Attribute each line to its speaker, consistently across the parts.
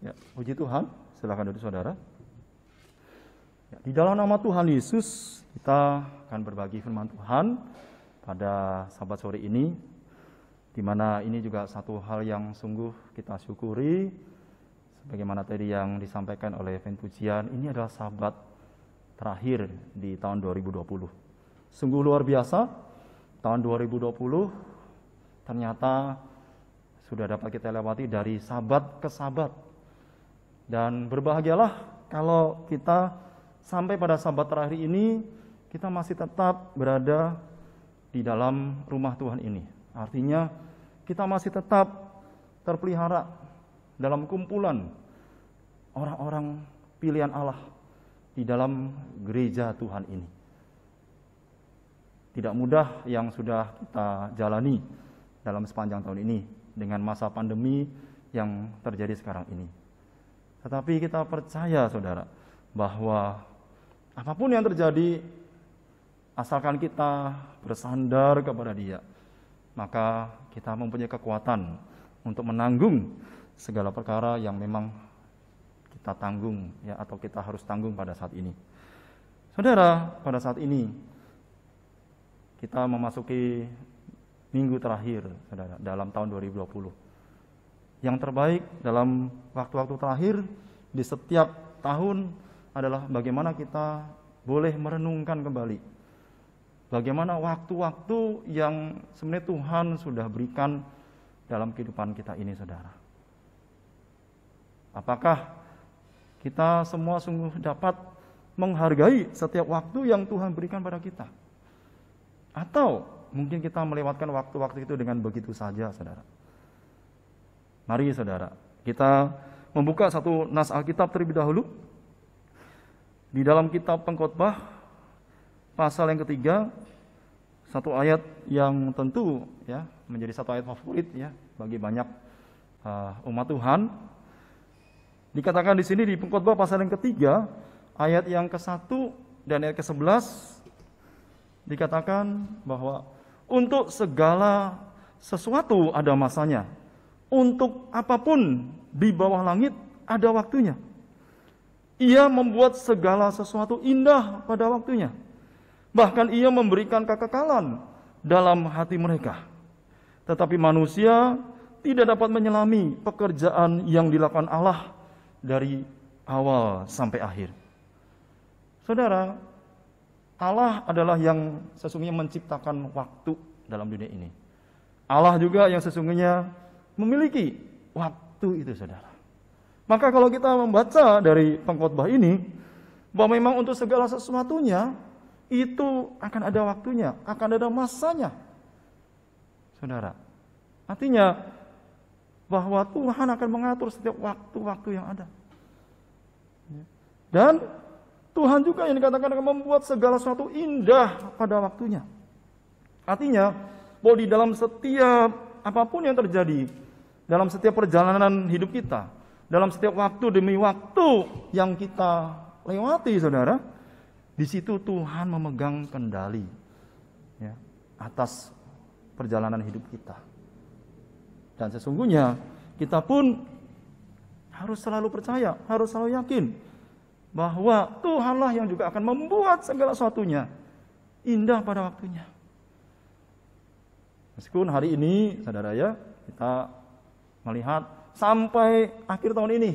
Speaker 1: Ya, puji Tuhan. Silakan duduk saudara. Ya, di dalam nama Tuhan Yesus, kita akan berbagi firman Tuhan pada sabat sore ini. Di mana ini juga satu hal yang sungguh kita syukuri. Sebagaimana tadi yang disampaikan oleh Event Pujian, ini adalah sabat terakhir di tahun 2020. Sungguh luar biasa, tahun 2020 ternyata sudah dapat kita lewati dari sabat ke sabat dan berbahagialah kalau kita sampai pada sabat terakhir ini, kita masih tetap berada di dalam rumah Tuhan ini. Artinya, kita masih tetap terpelihara dalam kumpulan orang-orang pilihan Allah di dalam gereja Tuhan ini. Tidak mudah yang sudah kita jalani dalam sepanjang tahun ini dengan masa pandemi yang terjadi sekarang ini. Tetapi kita percaya, saudara, bahwa apapun yang terjadi, asalkan kita bersandar kepada Dia, maka kita mempunyai kekuatan untuk menanggung segala perkara yang memang kita tanggung ya atau kita harus tanggung pada saat ini. Saudara, pada saat ini kita memasuki minggu terakhir, saudara, dalam tahun 2020 yang terbaik dalam waktu-waktu terakhir di setiap tahun adalah bagaimana kita boleh merenungkan kembali. Bagaimana waktu-waktu yang sebenarnya Tuhan sudah berikan dalam kehidupan kita ini, saudara. Apakah kita semua sungguh dapat menghargai setiap waktu yang Tuhan berikan pada kita? Atau mungkin kita melewatkan waktu-waktu itu dengan begitu saja, saudara. Mari saudara, kita membuka satu nas Alkitab terlebih dahulu. Di dalam kitab pengkhotbah pasal yang ketiga satu ayat yang tentu ya menjadi satu ayat favorit ya bagi banyak uh, umat Tuhan. Dikatakan di sini di pengkhotbah pasal yang ketiga ayat yang ke-1 dan ayat ke-11 dikatakan bahwa untuk segala sesuatu ada masanya untuk apapun di bawah langit ada waktunya. Ia membuat segala sesuatu indah pada waktunya. Bahkan ia memberikan kekekalan dalam hati mereka. Tetapi manusia tidak dapat menyelami pekerjaan yang dilakukan Allah dari awal sampai akhir. Saudara, Allah adalah yang sesungguhnya menciptakan waktu dalam dunia ini. Allah juga yang sesungguhnya memiliki waktu itu saudara. Maka kalau kita membaca dari pengkhotbah ini, bahwa memang untuk segala sesuatunya, itu akan ada waktunya, akan ada masanya. Saudara, artinya bahwa Tuhan akan mengatur setiap waktu-waktu yang ada. Dan Tuhan juga yang dikatakan akan membuat segala sesuatu indah pada waktunya. Artinya, bahwa di dalam setiap apapun yang terjadi, dalam setiap perjalanan hidup kita, dalam setiap waktu demi waktu yang kita lewati, saudara, di situ Tuhan memegang kendali ya, atas perjalanan hidup kita. Dan sesungguhnya kita pun harus selalu percaya, harus selalu yakin bahwa Tuhanlah yang juga akan membuat segala sesuatunya indah pada waktunya. Meskipun hari ini, saudara ya, kita melihat sampai akhir tahun ini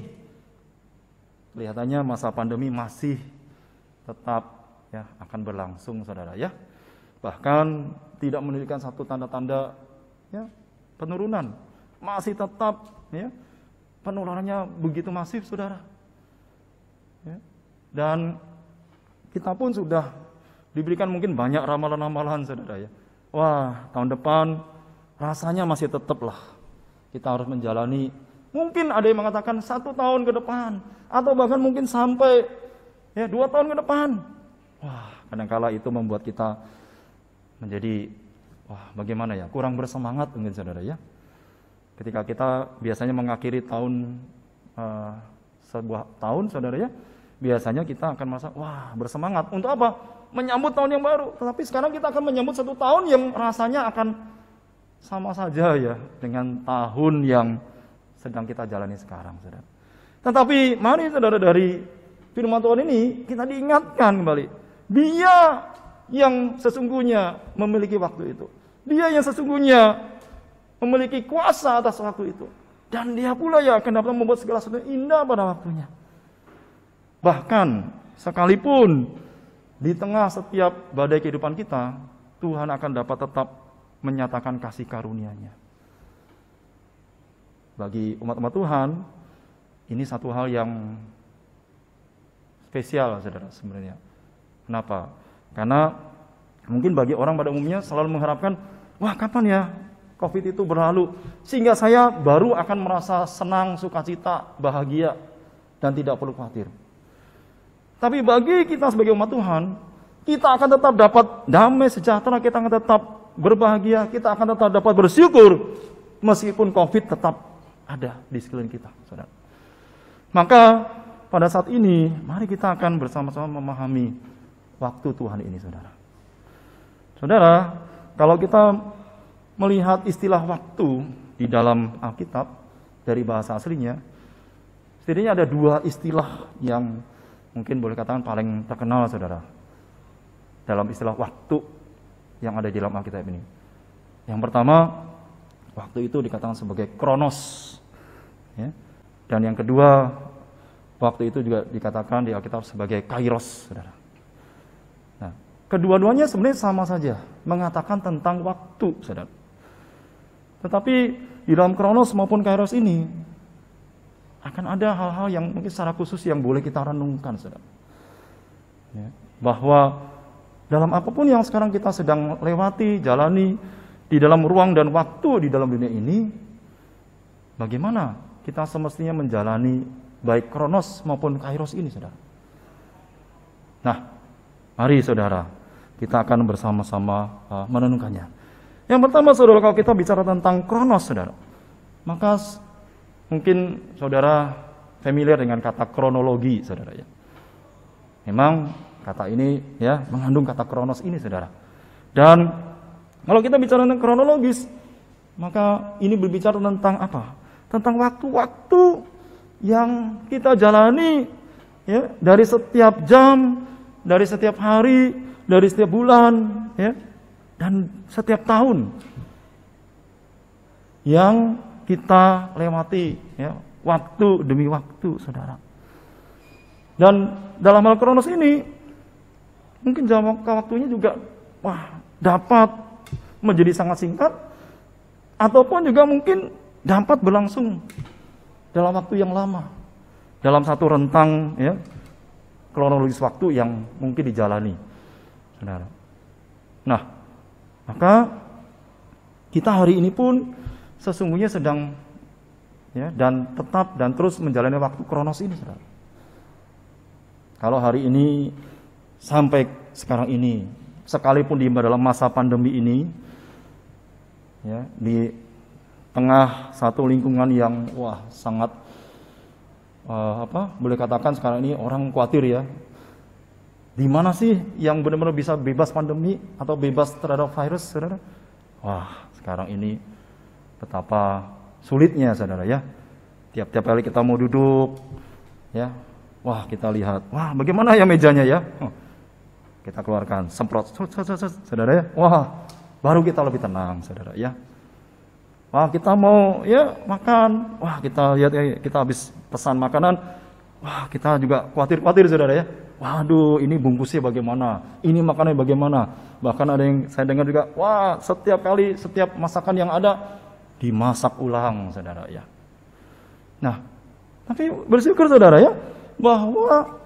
Speaker 1: kelihatannya masa pandemi masih tetap ya akan berlangsung saudara ya bahkan tidak menunjukkan satu tanda-tanda ya penurunan masih tetap ya penularannya begitu masif saudara ya. dan kita pun sudah diberikan mungkin banyak ramalan-ramalan saudara ya wah tahun depan rasanya masih tetap lah kita harus menjalani mungkin ada yang mengatakan satu tahun ke depan atau bahkan mungkin sampai ya dua tahun ke depan. Wah, kadangkala itu membuat kita menjadi wah bagaimana ya kurang bersemangat mungkin saudara ya. Ketika kita biasanya mengakhiri tahun uh, sebuah tahun saudara ya, biasanya kita akan merasa wah bersemangat untuk apa? Menyambut tahun yang baru. Tetapi sekarang kita akan menyambut satu tahun yang rasanya akan sama saja ya dengan tahun yang sedang kita jalani sekarang, saudara. Tetapi mari saudara dari firman Tuhan ini kita diingatkan kembali. Dia yang sesungguhnya memiliki waktu itu. Dia yang sesungguhnya memiliki kuasa atas waktu itu. Dan dia pula yang akan dapat membuat segala sesuatu indah pada waktunya. Bahkan sekalipun di tengah setiap badai kehidupan kita, Tuhan akan dapat tetap menyatakan kasih karunia-Nya. Bagi umat-umat Tuhan, ini satu hal yang spesial Saudara sebenarnya. Kenapa? Karena mungkin bagi orang pada umumnya selalu mengharapkan, wah kapan ya COVID itu berlalu sehingga saya baru akan merasa senang, sukacita, bahagia dan tidak perlu khawatir. Tapi bagi kita sebagai umat Tuhan, kita akan tetap dapat damai sejahtera, kita akan tetap berbahagia, kita akan tetap dapat bersyukur meskipun COVID tetap ada di sekeliling kita, saudara. Maka pada saat ini, mari kita akan bersama-sama memahami waktu Tuhan ini, saudara. Saudara, kalau kita melihat istilah waktu di dalam Alkitab dari bahasa aslinya, setidaknya ada dua istilah yang mungkin boleh katakan paling terkenal, saudara. Dalam istilah waktu yang ada di dalam Alkitab ini. Yang pertama, waktu itu dikatakan sebagai kronos. Ya. Dan yang kedua, waktu itu juga dikatakan di Alkitab sebagai kairos. Saudara. Nah, kedua-duanya sebenarnya sama saja, mengatakan tentang waktu. Saudara. Tetapi di dalam kronos maupun kairos ini, akan ada hal-hal yang mungkin secara khusus yang boleh kita renungkan. Saudara. Ya. Bahwa dalam apapun yang sekarang kita sedang lewati, jalani, di dalam ruang dan waktu di dalam dunia ini, bagaimana kita semestinya menjalani baik kronos maupun kairos ini, saudara? Nah, mari saudara, kita akan bersama-sama uh, menenungkannya. Yang pertama, saudara, kalau kita bicara tentang kronos, saudara, maka mungkin saudara familiar dengan kata kronologi, saudara ya. Memang Kata ini ya mengandung kata kronos ini saudara. Dan kalau kita bicara tentang kronologis, maka ini berbicara tentang apa? Tentang waktu-waktu yang kita jalani ya dari setiap jam, dari setiap hari, dari setiap bulan ya dan setiap tahun yang kita lewati ya waktu demi waktu saudara dan dalam hal kronos ini mungkin jangka waktunya juga wah dapat menjadi sangat singkat ataupun juga mungkin dapat berlangsung dalam waktu yang lama dalam satu rentang ya kronologis waktu yang mungkin dijalani nah maka kita hari ini pun sesungguhnya sedang ya dan tetap dan terus menjalani waktu kronos ini kalau hari ini sampai sekarang ini, sekalipun di dalam masa pandemi ini, ya, di tengah satu lingkungan yang wah sangat uh, apa boleh katakan sekarang ini orang khawatir ya di mana sih yang benar-benar bisa bebas pandemi atau bebas terhadap virus saudara wah sekarang ini betapa sulitnya saudara ya tiap-tiap kali kita mau duduk ya wah kita lihat wah bagaimana ya mejanya ya huh kita keluarkan semprot saudara ya wah baru kita lebih tenang saudara ya wah kita mau ya makan wah kita lihat ya, kita habis pesan makanan wah kita juga khawatir khawatir saudara ya waduh ini bungkusnya bagaimana ini makanannya bagaimana bahkan ada yang saya dengar juga wah setiap kali setiap masakan yang ada dimasak ulang saudara ya nah tapi bersyukur saudara ya bahwa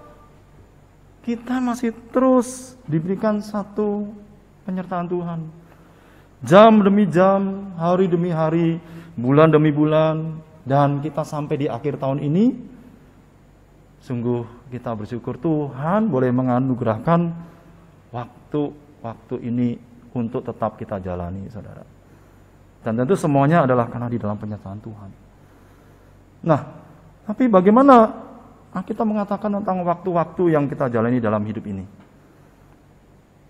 Speaker 1: kita masih terus diberikan satu penyertaan Tuhan. Jam demi jam, hari demi hari, bulan demi bulan, dan kita sampai di akhir tahun ini, sungguh kita bersyukur Tuhan boleh menganugerahkan waktu-waktu ini untuk tetap kita jalani, saudara. Dan tentu semuanya adalah karena di dalam penyertaan Tuhan. Nah, tapi bagaimana Nah, kita mengatakan tentang waktu-waktu yang kita jalani dalam hidup ini.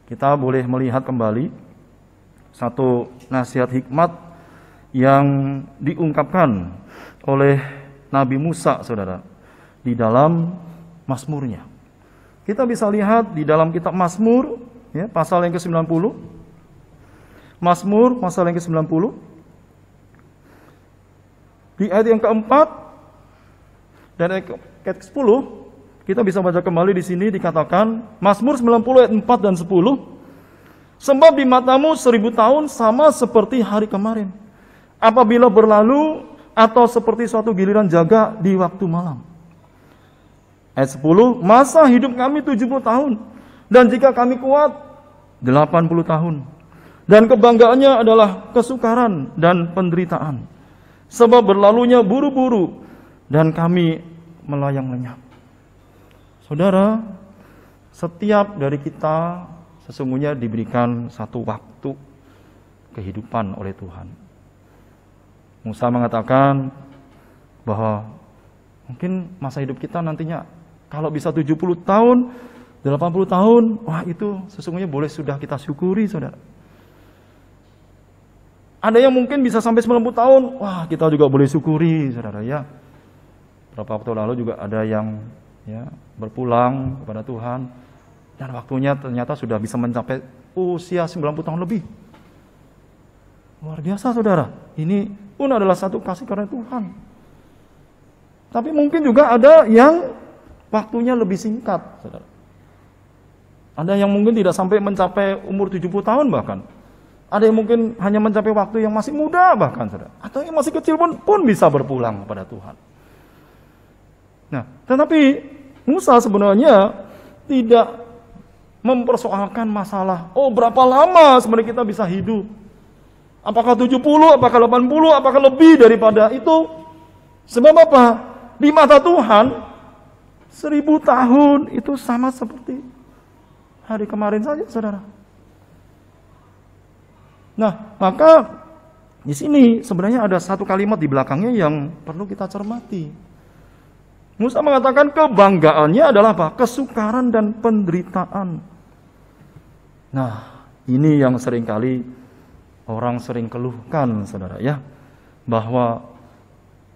Speaker 1: Kita boleh melihat kembali satu nasihat hikmat yang diungkapkan oleh Nabi Musa, saudara, di dalam Mazmurnya. Kita bisa lihat di dalam kitab Mazmur, ya, pasal yang ke-90. Mazmur, pasal yang ke-90. Di ayat yang keempat dan ayat 10 kita bisa baca kembali di sini dikatakan Mazmur 90 ayat 4 dan 10. Sebab di matamu seribu tahun sama seperti hari kemarin. Apabila berlalu atau seperti suatu giliran jaga di waktu malam. Ayat 10, masa hidup kami 70 tahun. Dan jika kami kuat, 80 tahun. Dan kebanggaannya adalah kesukaran dan penderitaan. Sebab berlalunya buru-buru dan kami melayang lenyap. Saudara, setiap dari kita sesungguhnya diberikan satu waktu kehidupan oleh Tuhan. Musa mengatakan bahwa mungkin masa hidup kita nantinya kalau bisa 70 tahun, 80 tahun, wah itu sesungguhnya boleh sudah kita syukuri, Saudara. Ada yang mungkin bisa sampai 90 tahun, wah kita juga boleh syukuri, Saudara ya beberapa waktu lalu juga ada yang ya berpulang kepada Tuhan dan waktunya ternyata sudah bisa mencapai usia 90 tahun lebih. Luar biasa saudara. Ini pun adalah satu kasih karena Tuhan. Tapi mungkin juga ada yang waktunya lebih singkat, saudara. Ada yang mungkin tidak sampai mencapai umur 70 tahun bahkan. Ada yang mungkin hanya mencapai waktu yang masih muda bahkan, saudara. Atau yang masih kecil pun pun bisa berpulang kepada Tuhan. Nah, tetapi Musa sebenarnya tidak mempersoalkan masalah, oh berapa lama sebenarnya kita bisa hidup? Apakah 70, apakah 80, apakah lebih daripada itu? Sebab apa? Di mata Tuhan, seribu tahun itu sama seperti hari kemarin saja, saudara. Nah, maka di sini sebenarnya ada satu kalimat di belakangnya yang perlu kita cermati. Musa mengatakan kebanggaannya adalah apa? Kesukaran dan penderitaan. Nah, ini yang seringkali orang sering keluhkan, saudara ya. Bahwa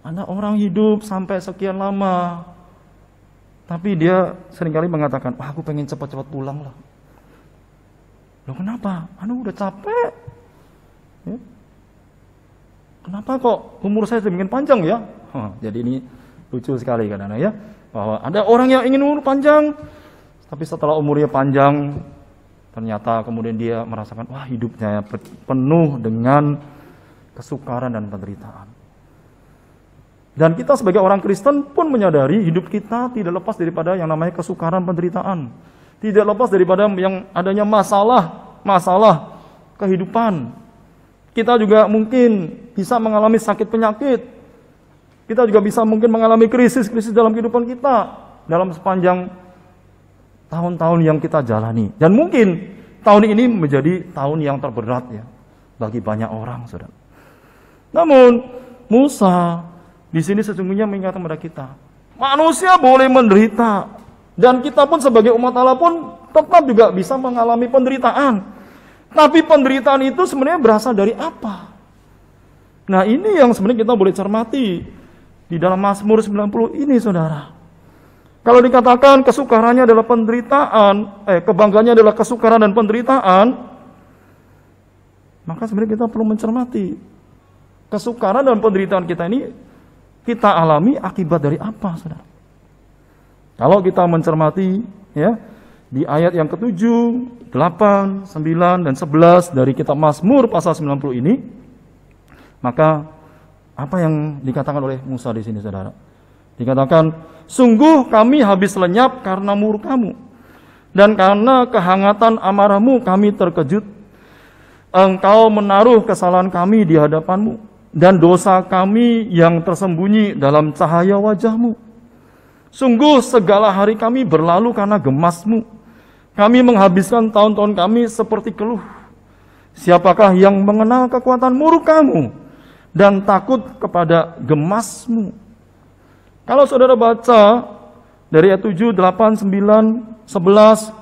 Speaker 1: ada orang hidup sampai sekian lama. Tapi dia seringkali mengatakan, wah aku pengen cepat-cepat pulang lah. Loh kenapa? Anu udah capek. Ya. Kenapa kok umur saya demikian panjang ya? Huh, jadi ini Lucu sekali kadang-kadang ya. Bahwa ada orang yang ingin umur panjang, tapi setelah umurnya panjang, ternyata kemudian dia merasakan, wah hidupnya penuh dengan kesukaran dan penderitaan. Dan kita sebagai orang Kristen pun menyadari hidup kita tidak lepas daripada yang namanya kesukaran penderitaan. Tidak lepas daripada yang adanya masalah, masalah kehidupan. Kita juga mungkin bisa mengalami sakit penyakit, kita juga bisa mungkin mengalami krisis-krisis dalam kehidupan kita dalam sepanjang tahun-tahun yang kita jalani. Dan mungkin tahun ini menjadi tahun yang terberat ya bagi banyak orang, Saudara. Namun Musa di sini sesungguhnya mengingatkan kepada kita, manusia boleh menderita dan kita pun sebagai umat Allah pun tetap juga bisa mengalami penderitaan. Tapi penderitaan itu sebenarnya berasal dari apa? Nah, ini yang sebenarnya kita boleh cermati di dalam Mazmur 90 ini saudara. Kalau dikatakan kesukarannya adalah penderitaan, eh kebanggaannya adalah kesukaran dan penderitaan, maka sebenarnya kita perlu mencermati kesukaran dan penderitaan kita ini kita alami akibat dari apa, saudara? Kalau kita mencermati ya di ayat yang ketujuh, delapan, sembilan dan sebelas dari kitab Mazmur pasal 90 ini, maka apa yang dikatakan oleh Musa di sini saudara? Dikatakan, sungguh kami habis lenyap karena murkamu. Dan karena kehangatan amarahmu kami terkejut. Engkau menaruh kesalahan kami di hadapanmu. Dan dosa kami yang tersembunyi dalam cahaya wajahmu. Sungguh segala hari kami berlalu karena gemasmu. Kami menghabiskan tahun-tahun kami seperti keluh. Siapakah yang mengenal kekuatan murkamu? dan takut kepada gemasmu. Kalau saudara baca dari ayat 7, 8, 9, 11,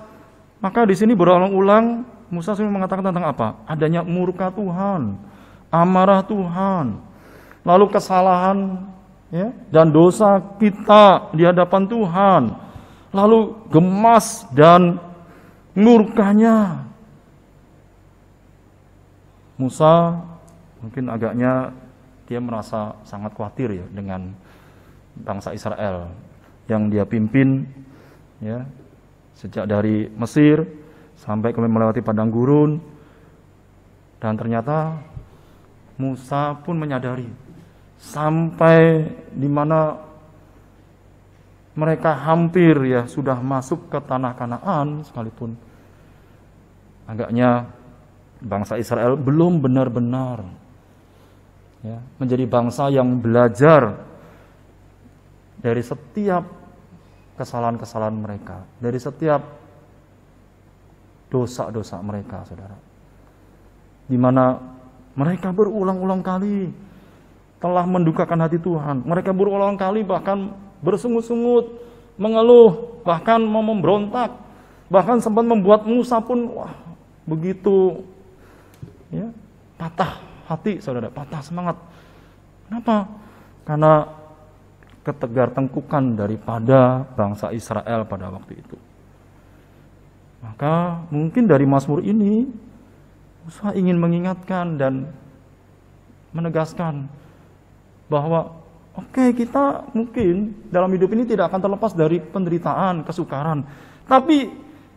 Speaker 1: maka di sini berulang-ulang Musa sering mengatakan tentang apa? Adanya murka Tuhan, amarah Tuhan, lalu kesalahan ya, dan dosa kita di hadapan Tuhan, lalu gemas dan murkanya. Musa mungkin agaknya dia merasa sangat khawatir ya dengan bangsa Israel yang dia pimpin ya sejak dari Mesir sampai kemudian melewati padang gurun dan ternyata Musa pun menyadari sampai di mana mereka hampir ya sudah masuk ke tanah Kanaan sekalipun agaknya bangsa Israel belum benar-benar ya, menjadi bangsa yang belajar dari setiap kesalahan-kesalahan mereka, dari setiap dosa-dosa mereka, saudara. Di mana mereka berulang-ulang kali telah mendukakan hati Tuhan. Mereka berulang kali bahkan bersungut-sungut, mengeluh, bahkan mau memberontak, bahkan sempat membuat Musa pun wah begitu ya, patah hati saudara, patah semangat. Kenapa? Karena ketegar tengkukan daripada bangsa Israel pada waktu itu. Maka mungkin dari Mazmur ini Musa ingin mengingatkan dan menegaskan bahwa oke okay, kita mungkin dalam hidup ini tidak akan terlepas dari penderitaan, kesukaran. Tapi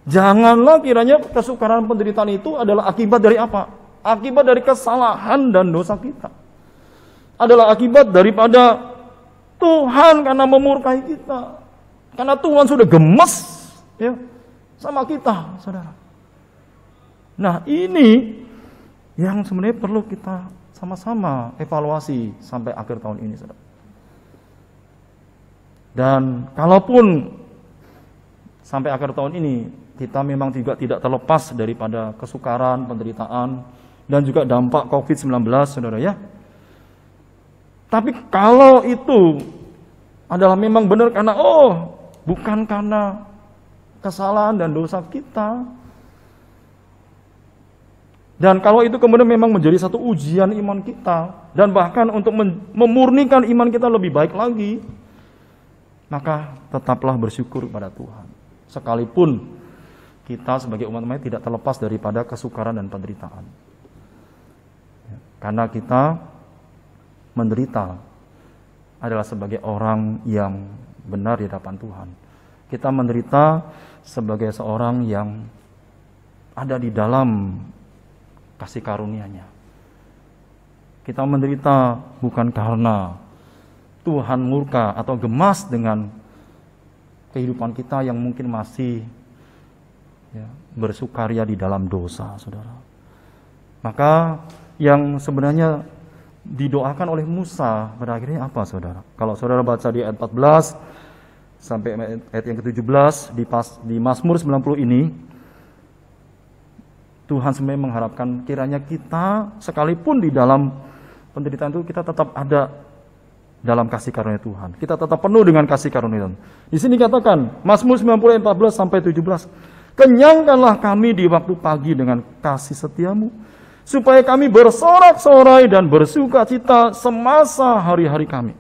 Speaker 1: janganlah kiranya kesukaran penderitaan itu adalah akibat dari apa? akibat dari kesalahan dan dosa kita. Adalah akibat daripada Tuhan karena memurkai kita. Karena Tuhan sudah gemes ya sama kita, Saudara. Nah, ini yang sebenarnya perlu kita sama-sama evaluasi sampai akhir tahun ini, Saudara. Dan kalaupun sampai akhir tahun ini kita memang juga tidak terlepas daripada kesukaran, penderitaan, dan juga dampak COVID-19, saudara ya. Tapi kalau itu adalah memang benar karena oh bukan karena kesalahan dan dosa kita. Dan kalau itu kemudian memang menjadi satu ujian iman kita dan bahkan untuk memurnikan iman kita lebih baik lagi, maka tetaplah bersyukur kepada Tuhan. Sekalipun kita sebagai umat umatnya tidak terlepas daripada kesukaran dan penderitaan. Karena kita menderita adalah sebagai orang yang benar di hadapan Tuhan. Kita menderita sebagai seorang yang ada di dalam kasih karunia-Nya. Kita menderita bukan karena Tuhan murka atau gemas dengan kehidupan kita yang mungkin masih ya, bersukaria di dalam dosa, saudara. Maka yang sebenarnya didoakan oleh Musa pada akhirnya apa saudara? Kalau saudara baca di ayat 14 sampai ayat yang ke-17 di, pas, di Mazmur 90 ini Tuhan sebenarnya mengharapkan kiranya kita sekalipun di dalam penderitaan itu kita tetap ada dalam kasih karunia Tuhan. Kita tetap penuh dengan kasih karunia Tuhan. Di sini dikatakan Mazmur 90 ayat 14 sampai 17 Kenyangkanlah kami di waktu pagi dengan kasih setiamu supaya kami bersorak-sorai dan bersuka cita semasa hari-hari kami.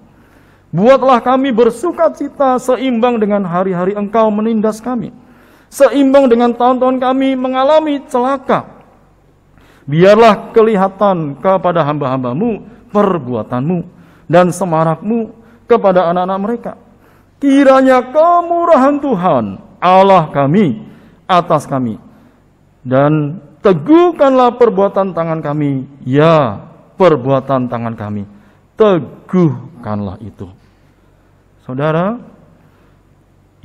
Speaker 1: Buatlah kami bersuka cita seimbang dengan hari-hari engkau menindas kami. Seimbang dengan tahun-tahun kami mengalami celaka. Biarlah kelihatan kepada hamba-hambamu perbuatanmu dan semarakmu kepada anak-anak mereka. Kiranya kemurahan Tuhan Allah kami atas kami dan Teguhkanlah perbuatan tangan kami. Ya, perbuatan tangan kami. Teguhkanlah itu. Saudara,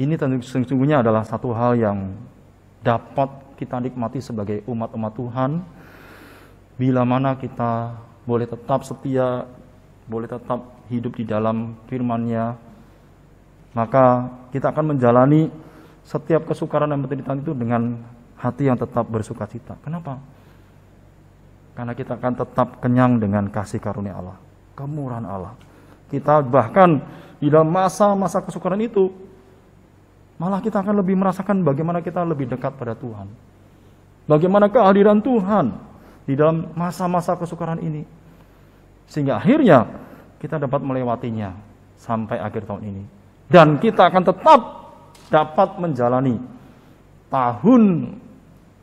Speaker 1: ini tentu sesungguhnya adalah satu hal yang dapat kita nikmati sebagai umat-umat Tuhan bila mana kita boleh tetap setia, boleh tetap hidup di dalam firman-Nya, maka kita akan menjalani setiap kesukaran dan penderitaan itu dengan hati yang tetap bersuka cita. Kenapa? Karena kita akan tetap kenyang dengan kasih karunia Allah, kemurahan Allah. Kita bahkan di dalam masa-masa kesukaran itu, malah kita akan lebih merasakan bagaimana kita lebih dekat pada Tuhan. Bagaimana kehadiran Tuhan di dalam masa-masa kesukaran ini. Sehingga akhirnya kita dapat melewatinya sampai akhir tahun ini. Dan kita akan tetap dapat menjalani tahun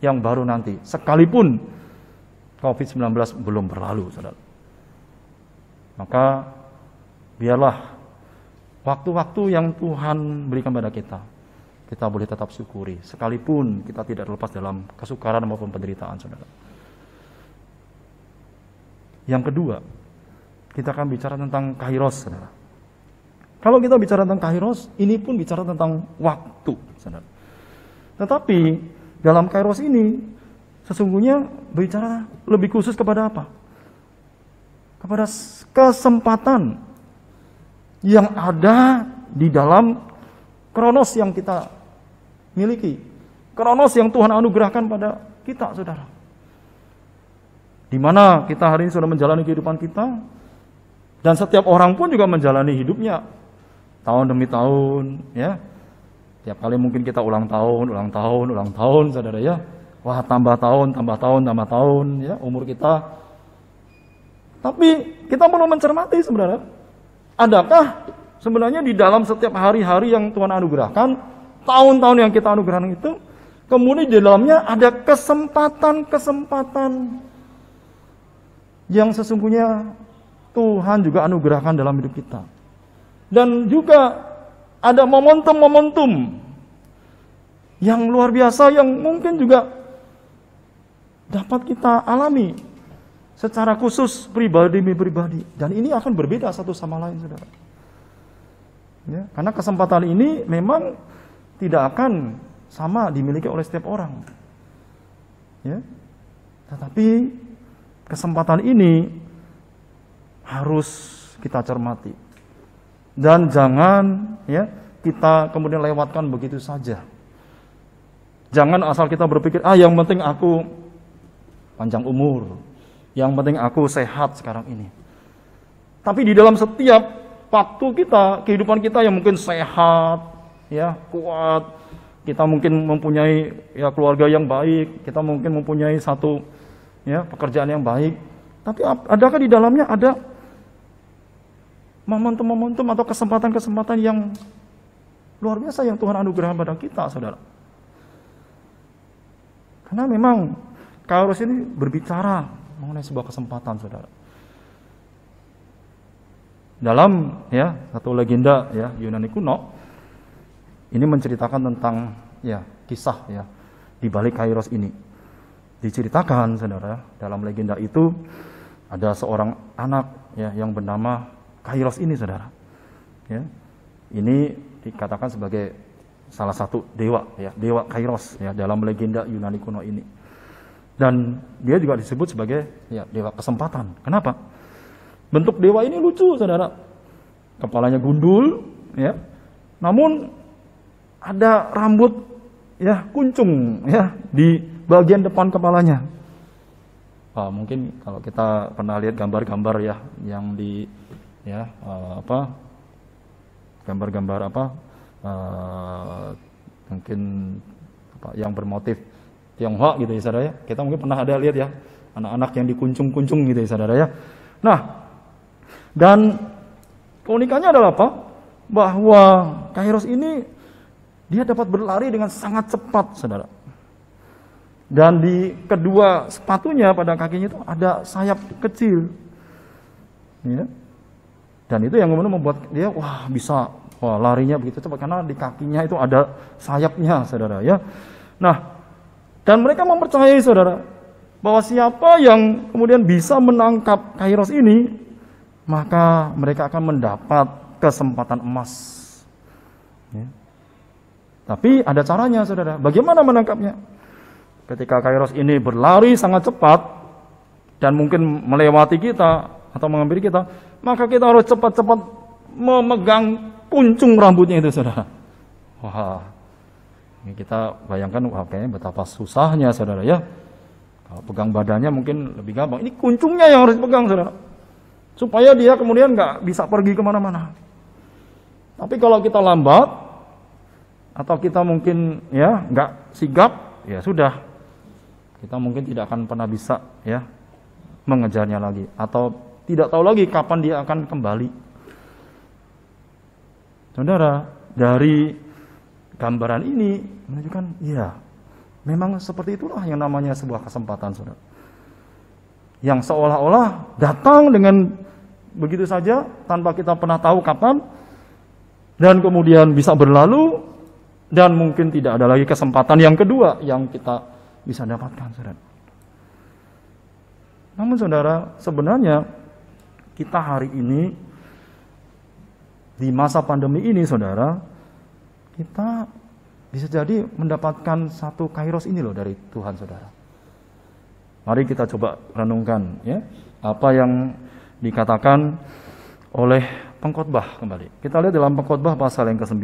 Speaker 1: yang baru nanti. Sekalipun COVID-19 belum berlalu, saudara. Maka biarlah waktu-waktu yang Tuhan berikan pada kita, kita boleh tetap syukuri. Sekalipun kita tidak terlepas dalam kesukaran maupun penderitaan, saudara. Yang kedua, kita akan bicara tentang kairos, saudara. Kalau kita bicara tentang kairos, ini pun bicara tentang waktu, saudara. Tetapi dalam kairos ini sesungguhnya berbicara lebih khusus kepada apa? Kepada kesempatan yang ada di dalam kronos yang kita miliki. Kronos yang Tuhan anugerahkan pada kita, saudara. Di mana kita hari ini sudah menjalani kehidupan kita, dan setiap orang pun juga menjalani hidupnya tahun demi tahun, ya Tiap kali mungkin kita ulang tahun, ulang tahun, ulang tahun, saudara ya. Wah, tambah tahun, tambah tahun, tambah tahun, ya umur kita. Tapi kita perlu mencermati, sebenarnya, Adakah sebenarnya di dalam setiap hari-hari yang Tuhan anugerahkan, tahun-tahun yang kita anugerahkan itu, kemudian di dalamnya ada kesempatan-kesempatan yang sesungguhnya Tuhan juga anugerahkan dalam hidup kita. Dan juga ada momentum-momentum yang luar biasa yang mungkin juga dapat kita alami secara khusus pribadi demi pribadi dan ini akan berbeda satu sama lain saudara ya, karena kesempatan ini memang tidak akan sama dimiliki oleh setiap orang ya tetapi kesempatan ini harus kita cermati dan jangan ya kita kemudian lewatkan begitu saja. Jangan asal kita berpikir, ah yang penting aku panjang umur, yang penting aku sehat sekarang ini. Tapi di dalam setiap waktu kita, kehidupan kita yang mungkin sehat, ya kuat, kita mungkin mempunyai ya keluarga yang baik, kita mungkin mempunyai satu ya pekerjaan yang baik. Tapi adakah di dalamnya ada momentum-momentum atau kesempatan-kesempatan yang luar biasa yang Tuhan anugerahkan pada kita, saudara. Karena memang Kairos ini berbicara mengenai sebuah kesempatan, saudara. Dalam ya satu legenda ya Yunani kuno ini menceritakan tentang ya kisah ya di balik Kairos ini. Diceritakan saudara dalam legenda itu ada seorang anak ya yang bernama kairos ini saudara ya ini dikatakan sebagai salah satu dewa ya dewa kairos ya dalam legenda Yunani kuno ini dan dia juga disebut sebagai ya dewa kesempatan kenapa bentuk dewa ini lucu saudara kepalanya gundul ya namun ada rambut ya kuncung ya di bagian depan kepalanya Oh, mungkin kalau kita pernah lihat gambar-gambar ya yang di ya uh, apa gambar-gambar apa uh, mungkin apa, yang bermotif Tionghoa gitu ya saudara ya. Kita mungkin pernah ada lihat ya anak-anak yang dikuncung-kuncung gitu ya saudara ya. Nah, dan keunikannya adalah apa? Bahwa Kairos ini dia dapat berlari dengan sangat cepat, saudara. Dan di kedua sepatunya pada kakinya itu ada sayap kecil. Ya. Dan itu yang kemudian membuat dia wah bisa wah, larinya begitu cepat karena di kakinya itu ada sayapnya, saudara ya. Nah, dan mereka mempercayai saudara bahwa siapa yang kemudian bisa menangkap kairos ini, maka mereka akan mendapat kesempatan emas. Ya. Tapi ada caranya, saudara. Bagaimana menangkapnya? Ketika kairos ini berlari sangat cepat dan mungkin melewati kita atau mengambil kita, maka kita harus cepat-cepat memegang puncung rambutnya itu saudara. Wah, ini kita bayangkan wah, kayaknya betapa susahnya saudara ya. Kalau pegang badannya mungkin lebih gampang. Ini kuncungnya yang harus pegang saudara. Supaya dia kemudian nggak bisa pergi kemana-mana. Tapi kalau kita lambat, atau kita mungkin ya nggak sigap, ya sudah. Kita mungkin tidak akan pernah bisa ya mengejarnya lagi. Atau tidak tahu lagi kapan dia akan kembali. Saudara, dari gambaran ini menunjukkan ya, memang seperti itulah yang namanya sebuah kesempatan, Saudara. Yang seolah-olah datang dengan begitu saja tanpa kita pernah tahu kapan dan kemudian bisa berlalu dan mungkin tidak ada lagi kesempatan yang kedua yang kita bisa dapatkan, Saudara. Namun saudara, sebenarnya kita hari ini di masa pandemi ini, saudara, kita bisa jadi mendapatkan satu kairos ini loh dari Tuhan, saudara. Mari kita coba renungkan ya apa yang dikatakan oleh pengkhotbah kembali. Kita lihat dalam pengkhotbah pasal yang ke-9.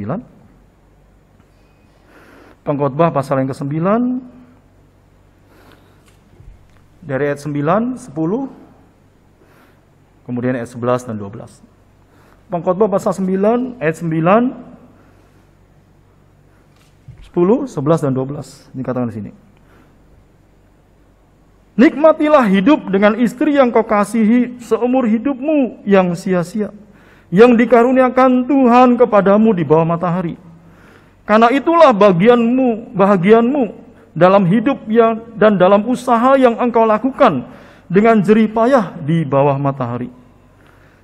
Speaker 1: Pengkhotbah pasal yang ke-9 dari ayat 9, 10, Kemudian ayat 11 dan 12. Pengkhotbah pasal 9 ayat 9 10, 11 dan 12 dikatakan di sini. Nikmatilah hidup dengan istri yang kau kasihi seumur hidupmu yang sia-sia yang dikaruniakan Tuhan kepadamu di bawah matahari. Karena itulah bagianmu, bahagianmu dalam hidup yang dan dalam usaha yang engkau lakukan dengan jerih payah di bawah matahari.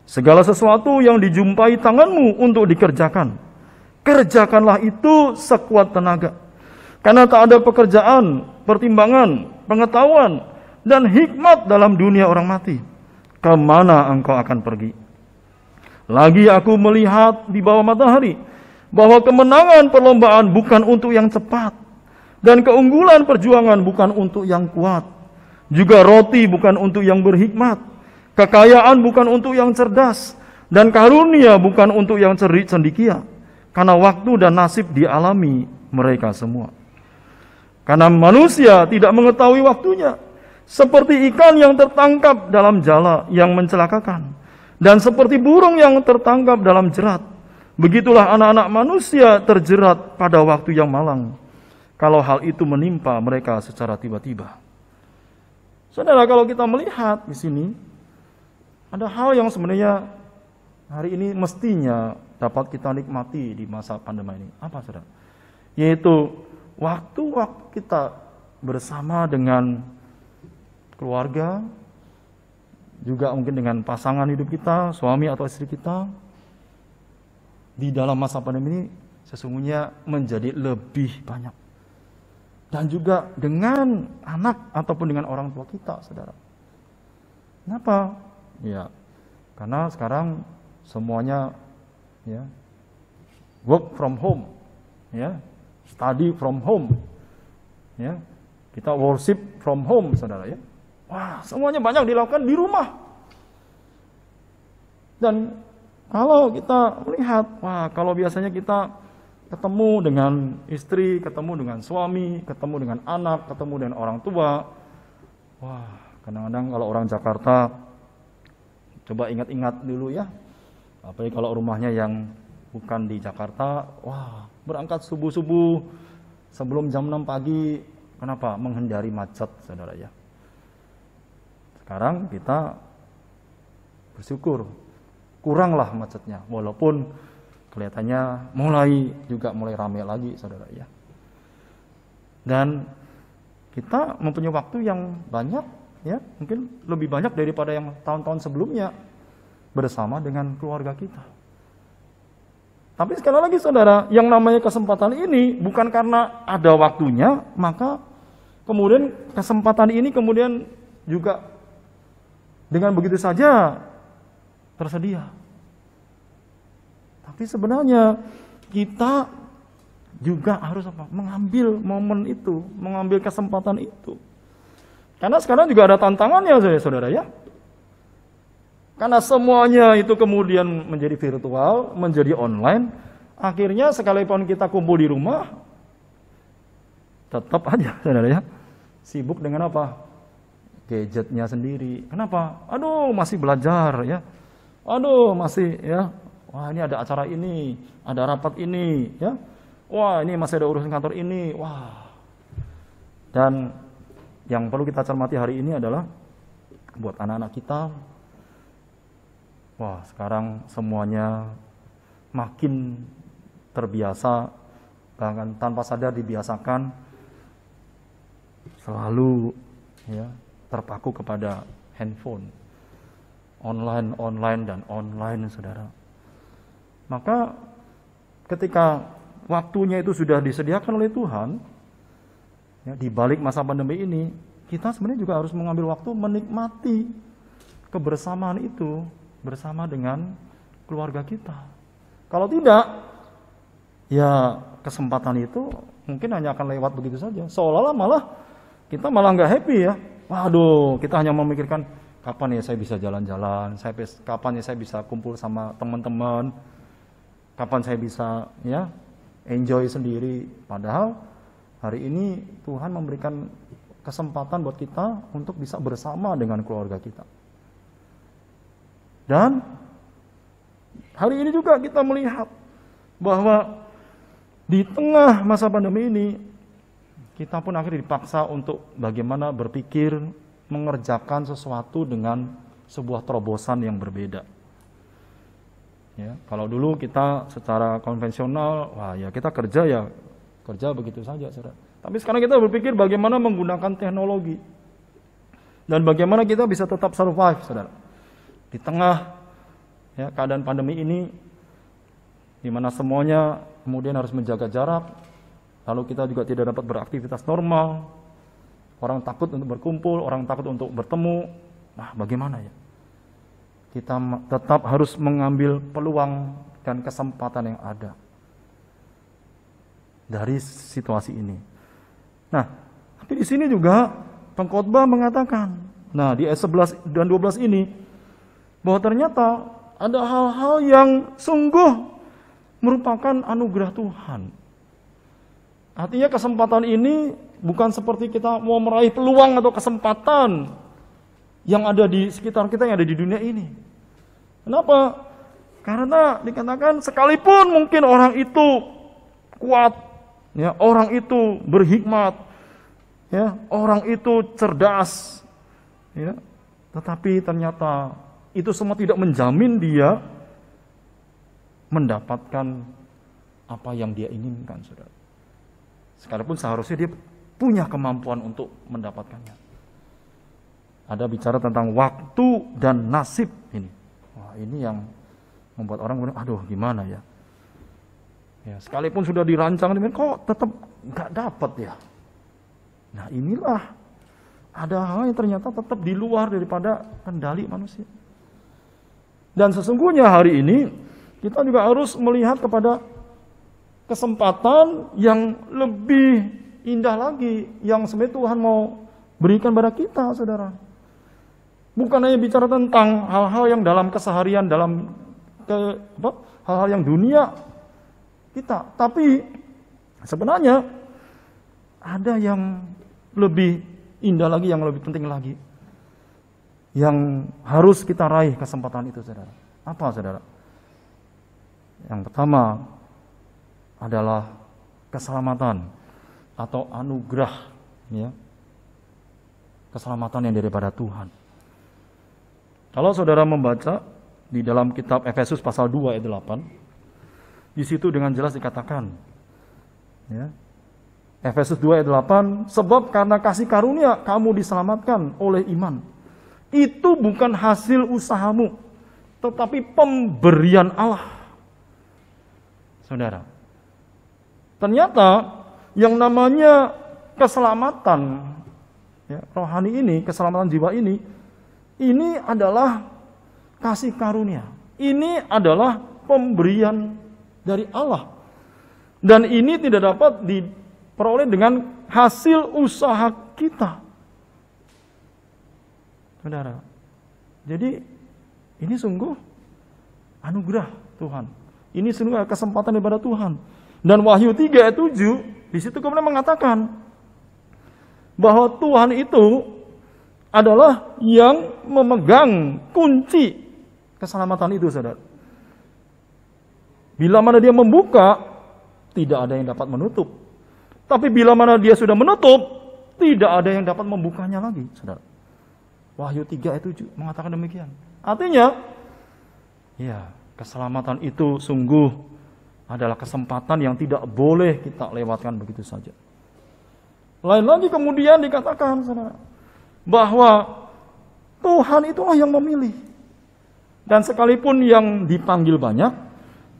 Speaker 1: Segala sesuatu yang dijumpai tanganmu untuk dikerjakan, kerjakanlah itu sekuat tenaga. Karena tak ada pekerjaan, pertimbangan, pengetahuan, dan hikmat dalam dunia orang mati. Kemana engkau akan pergi? Lagi aku melihat di bawah matahari, bahwa kemenangan perlombaan bukan untuk yang cepat, dan keunggulan perjuangan bukan untuk yang kuat, juga roti bukan untuk yang berhikmat. Kekayaan bukan untuk yang cerdas. Dan karunia bukan untuk yang cerdik sendikia, Karena waktu dan nasib dialami mereka semua. Karena manusia tidak mengetahui waktunya. Seperti ikan yang tertangkap dalam jala yang mencelakakan. Dan seperti burung yang tertangkap dalam jerat. Begitulah anak-anak manusia terjerat pada waktu yang malang. Kalau hal itu menimpa mereka secara tiba-tiba. Saudara, kalau kita melihat di sini, ada hal yang sebenarnya hari ini mestinya dapat kita nikmati di masa pandemi ini. Apa, saudara? Yaitu waktu-waktu kita bersama dengan keluarga, juga mungkin dengan pasangan hidup kita, suami atau istri kita, di dalam masa pandemi ini sesungguhnya menjadi lebih banyak dan juga dengan anak ataupun dengan orang tua kita, saudara. Kenapa? Ya, karena sekarang semuanya ya work from home, ya study from home, ya kita worship from home, saudara ya. Wah, semuanya banyak dilakukan di rumah. Dan kalau kita melihat, wah kalau biasanya kita ketemu dengan istri, ketemu dengan suami, ketemu dengan anak, ketemu dengan orang tua. Wah, kadang-kadang kalau orang Jakarta coba ingat-ingat dulu ya. Apalagi kalau rumahnya yang bukan di Jakarta, wah, berangkat subuh-subuh sebelum jam 6 pagi. Kenapa? Menghindari macet, Saudara ya. Sekarang kita bersyukur kuranglah macetnya walaupun Kelihatannya mulai juga mulai ramai lagi saudara ya. Dan kita mempunyai waktu yang banyak ya, mungkin lebih banyak daripada yang tahun-tahun sebelumnya bersama dengan keluarga kita. Tapi sekali lagi saudara, yang namanya kesempatan ini bukan karena ada waktunya, maka kemudian kesempatan ini kemudian juga dengan begitu saja tersedia. Tapi sebenarnya kita juga harus apa? Mengambil momen itu, mengambil kesempatan itu. Karena sekarang juga ada tantangannya, saudara-saudara ya. Karena semuanya itu kemudian menjadi virtual, menjadi online, akhirnya sekalipun kita kumpul di rumah, tetap aja, saudara ya, sibuk dengan apa? Gadgetnya sendiri. Kenapa? Aduh, masih belajar ya. Aduh, masih ya Wah, ini ada acara ini, ada rapat ini, ya. Wah, ini masih ada urusan kantor ini. Wah. Dan yang perlu kita cermati hari ini adalah buat anak-anak kita wah, sekarang semuanya makin terbiasa bahkan tanpa sadar dibiasakan selalu ya terpaku kepada handphone online online dan online saudara maka ketika waktunya itu sudah disediakan oleh Tuhan, ya, di balik masa pandemi ini, kita sebenarnya juga harus mengambil waktu menikmati kebersamaan itu bersama dengan keluarga kita. Kalau tidak, ya kesempatan itu mungkin hanya akan lewat begitu saja. Seolah-olah malah kita malah nggak happy ya. Waduh, kita hanya memikirkan kapan ya saya bisa jalan-jalan, saya kapan ya saya bisa kumpul sama teman-teman, kapan saya bisa ya enjoy sendiri padahal hari ini Tuhan memberikan kesempatan buat kita untuk bisa bersama dengan keluarga kita dan hari ini juga kita melihat bahwa di tengah masa pandemi ini kita pun akhirnya dipaksa untuk bagaimana berpikir mengerjakan sesuatu dengan sebuah terobosan yang berbeda. Ya, kalau dulu kita secara konvensional, wah ya kita kerja ya kerja begitu saja, saudara. Tapi sekarang kita berpikir bagaimana menggunakan teknologi dan bagaimana kita bisa tetap survive, saudara. Di tengah ya, keadaan pandemi ini, di mana semuanya kemudian harus menjaga jarak, lalu kita juga tidak dapat beraktivitas normal, orang takut untuk berkumpul, orang takut untuk bertemu. Nah, bagaimana ya? kita tetap harus mengambil peluang dan kesempatan yang ada dari situasi ini. Nah, tapi di sini juga pengkhotbah mengatakan, nah di ayat 11 dan 12 ini bahwa ternyata ada hal-hal yang sungguh merupakan anugerah Tuhan. Artinya kesempatan ini bukan seperti kita mau meraih peluang atau kesempatan yang ada di sekitar kita, yang ada di dunia ini. Kenapa? Karena dikatakan sekalipun mungkin orang itu kuat, ya, orang itu berhikmat, ya, orang itu cerdas, ya, tetapi ternyata itu semua tidak menjamin dia mendapatkan apa yang dia inginkan, saudara. Sekalipun seharusnya dia punya kemampuan untuk mendapatkannya ada bicara tentang waktu dan nasib ini. Wah, ini yang membuat orang bilang, aduh gimana ya. ya sekalipun sudah dirancang, kok tetap nggak dapat ya. Nah inilah ada hal yang ternyata tetap di luar daripada kendali manusia. Dan sesungguhnya hari ini kita juga harus melihat kepada kesempatan yang lebih indah lagi yang sebenarnya Tuhan mau berikan pada kita, saudara. Bukan hanya bicara tentang hal-hal yang dalam keseharian, dalam ke, hal-hal yang dunia kita. Tapi sebenarnya ada yang lebih indah lagi, yang lebih penting lagi. Yang harus kita raih kesempatan itu, saudara. Apa, saudara? Yang pertama adalah keselamatan atau anugerah ya keselamatan yang daripada Tuhan. Kalau saudara membaca di dalam kitab Efesus pasal 2 ayat 8, di situ dengan jelas dikatakan, ya, Efesus 2 ayat 8, sebab karena kasih karunia kamu diselamatkan oleh iman. Itu bukan hasil usahamu, tetapi pemberian Allah. Saudara, ternyata yang namanya keselamatan ya, rohani ini, keselamatan jiwa ini ini adalah kasih karunia. Ini adalah pemberian dari Allah. Dan ini tidak dapat diperoleh dengan hasil usaha kita. Saudara, jadi ini sungguh anugerah Tuhan. Ini sungguh kesempatan daripada Tuhan. Dan Wahyu 3 ayat 7 di situ kemudian mengatakan bahwa Tuhan itu adalah yang memegang kunci keselamatan itu, saudara. Bila mana dia membuka, tidak ada yang dapat menutup. Tapi bila mana dia sudah menutup, tidak ada yang dapat membukanya lagi, saudara. Wahyu 3 ayat 7 mengatakan demikian. Artinya, ya, keselamatan itu sungguh adalah kesempatan yang tidak boleh kita lewatkan begitu saja. Lain lagi kemudian dikatakan, saudara, bahwa Tuhan itulah yang memilih. Dan sekalipun yang dipanggil banyak,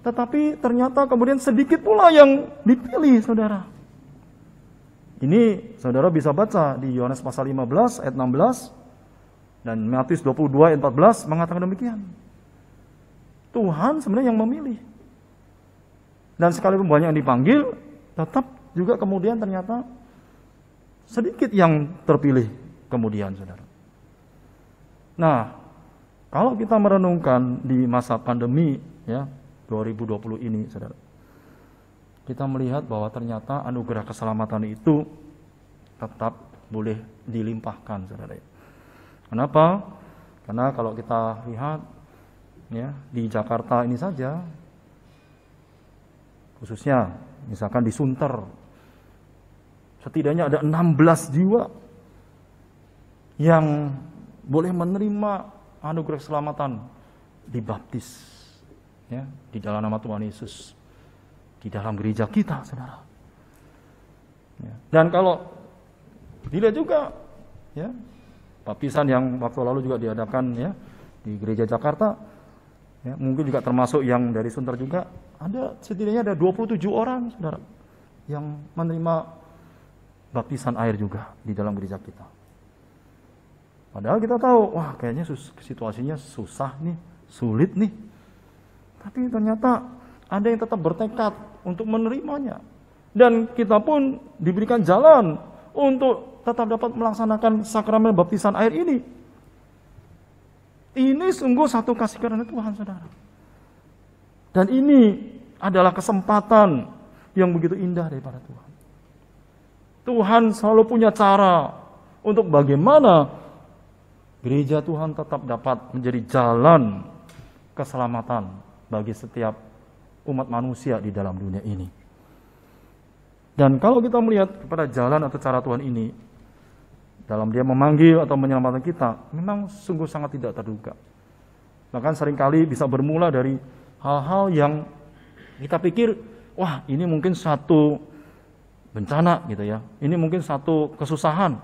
Speaker 1: tetapi ternyata kemudian sedikit pula yang dipilih, saudara. Ini saudara bisa baca di Yohanes pasal 15 ayat 16 dan Matius 22 ayat 14 mengatakan demikian. Tuhan sebenarnya yang memilih. Dan sekalipun banyak yang dipanggil, tetap juga kemudian ternyata sedikit yang terpilih kemudian, saudara. Nah, kalau kita merenungkan di masa pandemi, ya, 2020 ini, saudara, kita melihat bahwa ternyata anugerah keselamatan itu tetap boleh dilimpahkan, saudara. Kenapa? Karena kalau kita lihat, ya, di Jakarta ini saja, khususnya misalkan di Sunter, setidaknya ada 16 jiwa yang boleh menerima anugerah keselamatan dibaptis ya di dalam nama Tuhan Yesus di dalam gereja kita saudara ya. dan kalau dilihat juga ya baptisan yang waktu lalu juga diadakan ya di gereja Jakarta ya, mungkin juga termasuk yang dari Sunter juga ada setidaknya ada 27 orang saudara yang menerima baptisan air juga di dalam gereja kita Padahal kita tahu, wah kayaknya sus situasinya susah nih, sulit nih. Tapi ternyata ada yang tetap bertekad untuk menerimanya. Dan kita pun diberikan jalan untuk tetap dapat melaksanakan sakramen baptisan air ini. Ini sungguh satu kasih karunia Tuhan, saudara. Dan ini adalah kesempatan yang begitu indah daripada Tuhan. Tuhan selalu punya cara untuk bagaimana Gereja Tuhan tetap dapat menjadi jalan keselamatan bagi setiap umat manusia di dalam dunia ini. Dan kalau kita melihat kepada jalan atau cara Tuhan ini, dalam dia memanggil atau menyelamatkan kita, memang sungguh sangat tidak terduga. Bahkan seringkali bisa bermula dari hal-hal yang kita pikir, wah ini mungkin satu bencana gitu ya, ini mungkin satu kesusahan,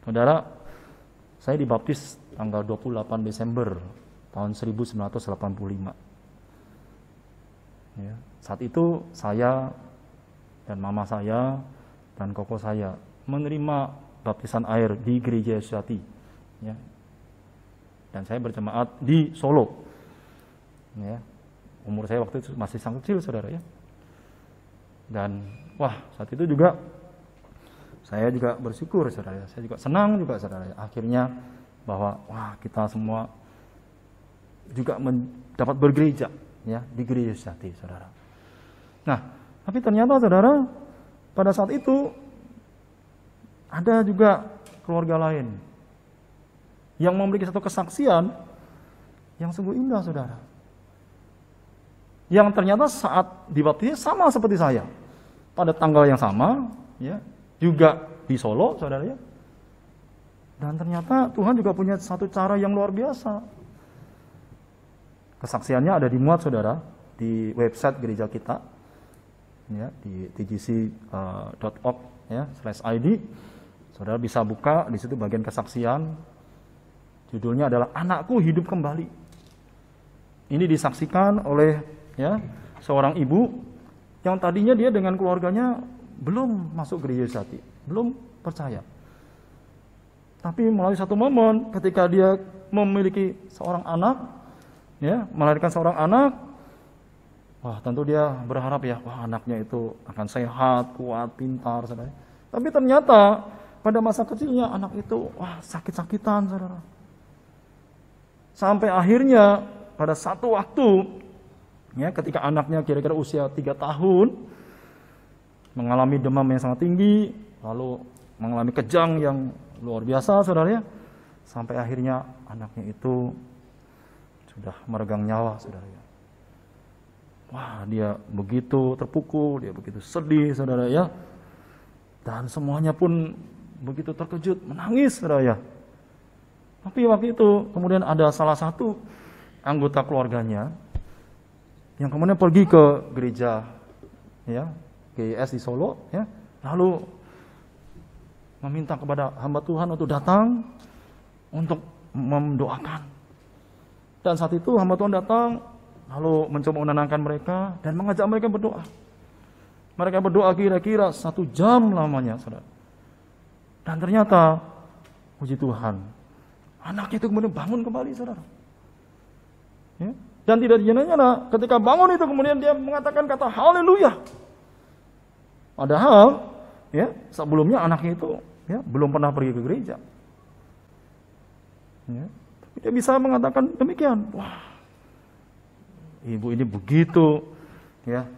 Speaker 1: Saudara, saya dibaptis tanggal 28 Desember tahun 1985. Ya, saat itu saya dan mama saya dan koko saya menerima baptisan air di gereja Yesuati. Ya. Dan saya berjemaat di Solo. Ya. Umur saya waktu itu masih sangat kecil, saudara ya. Dan wah, saat itu juga saya juga bersyukur saudara, saya juga senang juga saudara. Akhirnya bahwa wah kita semua juga dapat bergereja ya di gereja sejati saudara. Nah, tapi ternyata saudara pada saat itu ada juga keluarga lain yang memiliki satu kesaksian yang sungguh indah saudara. Yang ternyata saat dibaptis sama seperti saya. Pada tanggal yang sama, ya, juga di Solo, saudara ya. Dan ternyata Tuhan juga punya satu cara yang luar biasa. Kesaksiannya ada dimuat, saudara, di website gereja kita, ya, di tgc.org eh, ya, slash id. Saudara bisa buka di situ bagian kesaksian. Judulnya adalah Anakku Hidup Kembali. Ini disaksikan oleh ya seorang ibu yang tadinya dia dengan keluarganya belum masuk gereja sejati, belum percaya. Tapi melalui satu momen ketika dia memiliki seorang anak, ya, melahirkan seorang anak, wah tentu dia berharap ya, wah anaknya itu akan sehat, kuat, pintar, saudara. Tapi ternyata pada masa kecilnya anak itu wah sakit-sakitan, saudara. Sampai akhirnya pada satu waktu, ya ketika anaknya kira-kira usia tiga tahun, mengalami demam yang sangat tinggi, lalu mengalami kejang yang luar biasa, saudara ya. Sampai akhirnya anaknya itu sudah meregang nyawa, saudara ya. Wah, dia begitu terpukul, dia begitu sedih, saudara ya. Dan semuanya pun begitu terkejut, menangis, saudara ya. Tapi waktu itu kemudian ada salah satu anggota keluarganya yang kemudian pergi ke gereja ya KIS di Solo, ya, lalu meminta kepada hamba Tuhan untuk datang untuk mendoakan. Dan saat itu hamba Tuhan datang, lalu mencoba menenangkan mereka dan mengajak mereka berdoa. Mereka berdoa kira-kira satu jam lamanya, saudara. Dan ternyata, puji Tuhan, anaknya itu kemudian bangun kembali, saudara. Ya? Dan tidak dinyana ketika bangun itu kemudian dia mengatakan kata haleluya. Padahal ya sebelumnya anaknya itu ya belum pernah pergi ke gereja. Ya. Dia bisa mengatakan demikian. Wah, ibu ini begitu ya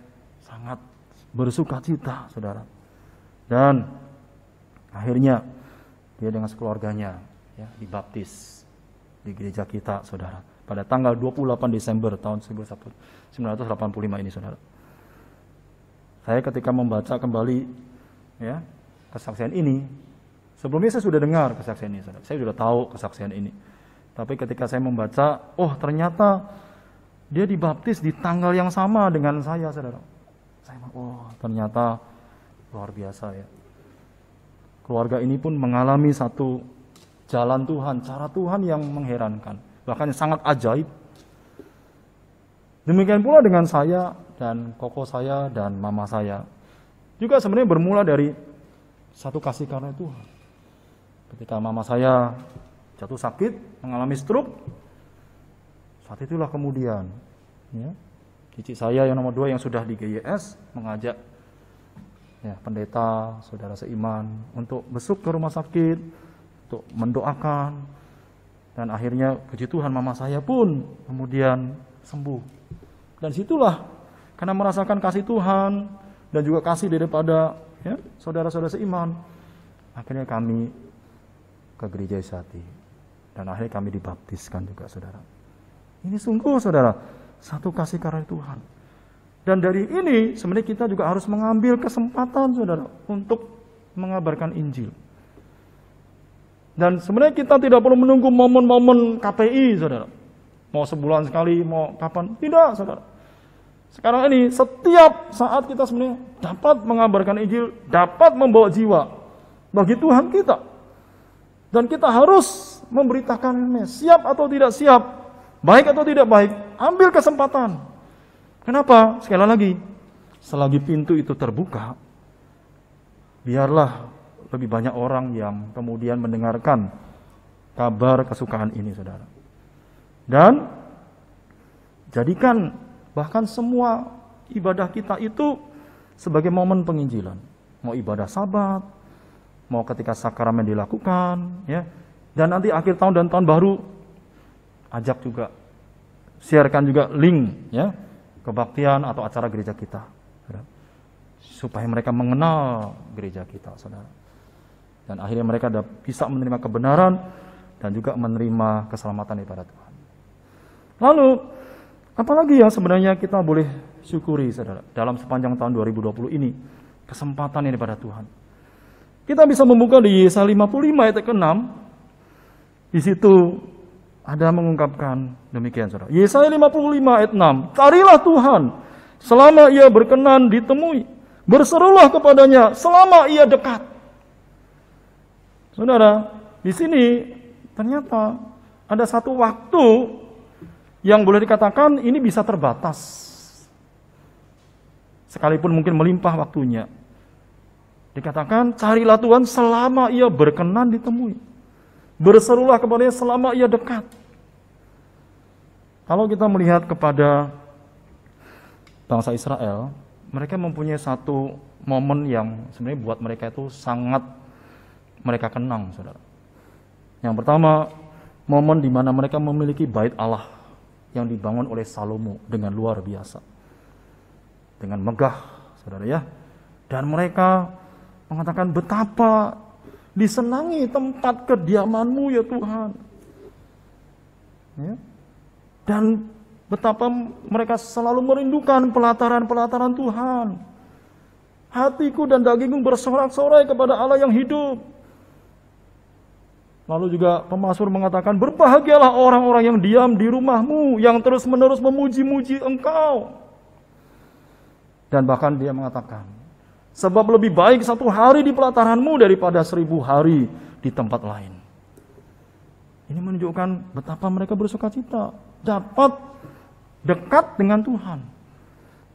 Speaker 1: sangat bersuka cita, saudara. Dan akhirnya dia dengan keluarganya ya dibaptis di gereja kita, saudara. Pada tanggal 28 Desember tahun 1985 ini, saudara. Saya ketika membaca kembali ya kesaksian ini, sebelumnya saya sudah dengar kesaksian ini, saya sudah tahu kesaksian ini. Tapi ketika saya membaca, oh ternyata dia dibaptis di tanggal yang sama dengan saya, saudara. Saya, oh ternyata luar biasa ya. Keluarga ini pun mengalami satu jalan Tuhan, cara Tuhan yang mengherankan, bahkan sangat ajaib. Demikian pula dengan saya dan koko saya dan mama saya. Juga sebenarnya bermula dari satu kasih karena Tuhan. Ketika mama saya jatuh sakit, mengalami stroke, saat itulah kemudian ya, cici saya yang nomor dua yang sudah di GYS mengajak ya, pendeta, saudara seiman untuk besuk ke rumah sakit, untuk mendoakan, dan akhirnya puji Tuhan mama saya pun kemudian sembuh. Dan situlah karena merasakan kasih Tuhan dan juga kasih daripada ya, saudara-saudara seiman. Akhirnya kami ke gereja Isati. Dan akhirnya kami dibaptiskan juga saudara. Ini sungguh saudara, satu kasih karunia Tuhan. Dan dari ini sebenarnya kita juga harus mengambil kesempatan saudara untuk mengabarkan Injil. Dan sebenarnya kita tidak perlu menunggu momen-momen KPI, saudara. Mau sebulan sekali, mau kapan. Tidak, saudara. Sekarang ini setiap saat kita sebenarnya dapat mengabarkan Injil, dapat membawa jiwa bagi Tuhan kita. Dan kita harus memberitakannya siap atau tidak siap, baik atau tidak baik, ambil kesempatan. Kenapa? Sekali lagi, selagi pintu itu terbuka, biarlah lebih banyak orang yang kemudian mendengarkan kabar kesukaan ini, saudara. Dan jadikan Bahkan semua ibadah kita itu sebagai momen penginjilan. Mau ibadah sabat, mau ketika sakramen dilakukan, ya. Dan nanti akhir tahun dan tahun baru ajak juga siarkan juga link ya kebaktian atau acara gereja kita ya. supaya mereka mengenal gereja kita saudara dan akhirnya mereka bisa menerima kebenaran dan juga menerima keselamatan daripada Tuhan lalu Apalagi yang sebenarnya kita boleh syukuri saudara dalam sepanjang tahun 2020 ini kesempatan ini pada Tuhan. Kita bisa membuka di Yesaya 55 ayat ke-6. Di situ ada mengungkapkan demikian saudara. Yesaya 55 ayat 6. Carilah Tuhan selama ia berkenan ditemui. Berserulah kepadanya selama ia dekat. Saudara, di sini ternyata ada satu waktu yang boleh dikatakan ini bisa terbatas. Sekalipun mungkin melimpah waktunya. Dikatakan, carilah Tuhan selama ia berkenan ditemui. Berserulah kepadanya selama ia dekat. Kalau kita melihat kepada bangsa Israel, mereka mempunyai satu momen yang sebenarnya buat mereka itu sangat mereka kenang, saudara. Yang pertama, momen di mana mereka memiliki bait Allah yang dibangun oleh Salomo dengan luar biasa. Dengan megah, saudara ya. Dan mereka mengatakan betapa disenangi tempat kediamanmu ya Tuhan. Ya. Dan betapa mereka selalu merindukan pelataran-pelataran Tuhan. Hatiku dan dagingku bersorak-sorai kepada Allah yang hidup. Lalu juga pemasur mengatakan, berbahagialah orang-orang yang diam di rumahmu, yang terus-menerus memuji-muji engkau. Dan bahkan dia mengatakan, sebab lebih baik satu hari di pelataranmu daripada seribu hari di tempat lain. Ini menunjukkan betapa mereka bersuka cita, dapat dekat dengan Tuhan.